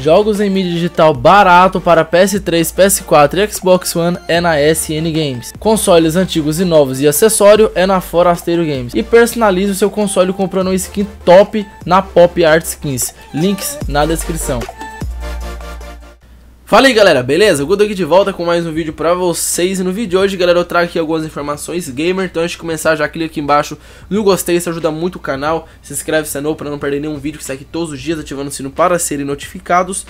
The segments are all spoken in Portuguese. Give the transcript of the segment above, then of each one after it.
Jogos em mídia digital barato para PS3, PS4 e Xbox One é na SN Games. Consoles antigos e novos e acessório é na Forasteiro Games. E personalize o seu console comprando um skin top na Pop Art Skins. Links na descrição. Fala aí galera, beleza? Gudo aqui de volta com mais um vídeo pra vocês E no vídeo de hoje galera eu trago aqui algumas informações gamer Então antes de começar já clica aqui embaixo no gostei, isso ajuda muito o canal Se inscreve se é novo pra não perder nenhum vídeo que sai aqui todos os dias Ativando o sino para serem notificados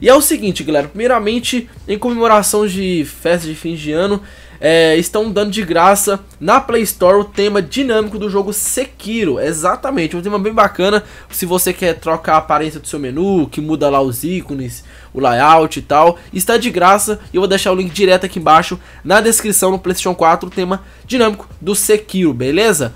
E é o seguinte galera, primeiramente em comemoração de festa de fim de ano é, estão dando de graça na Play Store o tema dinâmico do jogo Sekiro. Exatamente, um tema bem bacana. Se você quer trocar a aparência do seu menu, que muda lá os ícones, o layout e tal, está de graça. E eu vou deixar o link direto aqui embaixo na descrição no PlayStation 4, o tema dinâmico do Sekiro, beleza?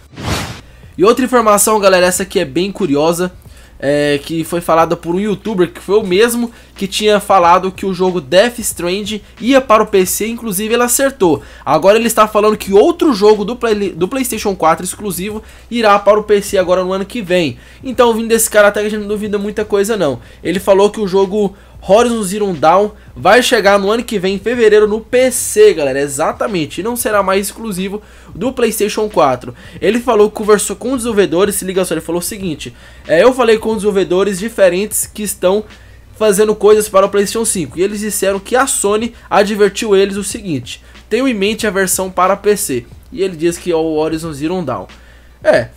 E outra informação, galera, essa aqui é bem curiosa é, que foi falada por um youtuber que foi o mesmo que tinha falado que o jogo Death Strand ia para o PC, inclusive ele acertou. Agora ele está falando que outro jogo do, play, do PlayStation 4 exclusivo irá para o PC agora no ano que vem. Então, vindo desse cara, até que a gente não duvida muita coisa, não. Ele falou que o jogo Horizon Zero Dawn vai chegar no ano que vem, em fevereiro, no PC, galera. Exatamente. E não será mais exclusivo do PlayStation 4. Ele falou, conversou com desenvolvedores, se liga só, ele falou o seguinte: é, Eu falei com desenvolvedores diferentes que estão fazendo coisas para o PlayStation 5. E eles disseram que a Sony advertiu eles o seguinte: tenho em mente a versão para PC. E ele diz que é o Horizon Zero Dawn. É,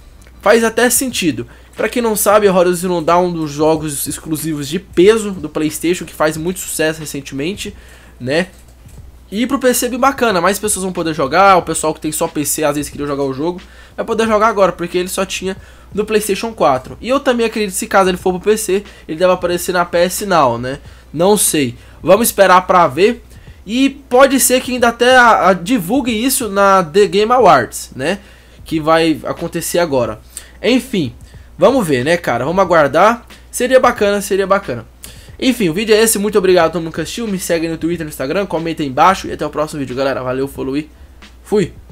faz até sentido. Para quem não sabe, Horizon Zero Dawn é um dos jogos exclusivos de peso do PlayStation que faz muito sucesso recentemente, né? E pro PC é bem bacana, mais pessoas vão poder jogar, o pessoal que tem só PC às vezes queria jogar o jogo, vai poder jogar agora, porque ele só tinha no PlayStation 4. E eu também acredito que se caso ele for pro PC, ele deve aparecer na PS Now, né? Não sei. Vamos esperar pra ver. E pode ser que ainda até a, a, divulgue isso na The Game Awards, né? que vai acontecer agora. Enfim, vamos ver, né, cara? Vamos aguardar. Seria bacana, seria bacana. Enfim, o vídeo é esse. Muito obrigado a todo mundo que assistiu. Me segue no Twitter, no Instagram. Comenta aí embaixo. E até o próximo vídeo, galera. Valeu, falou e fui.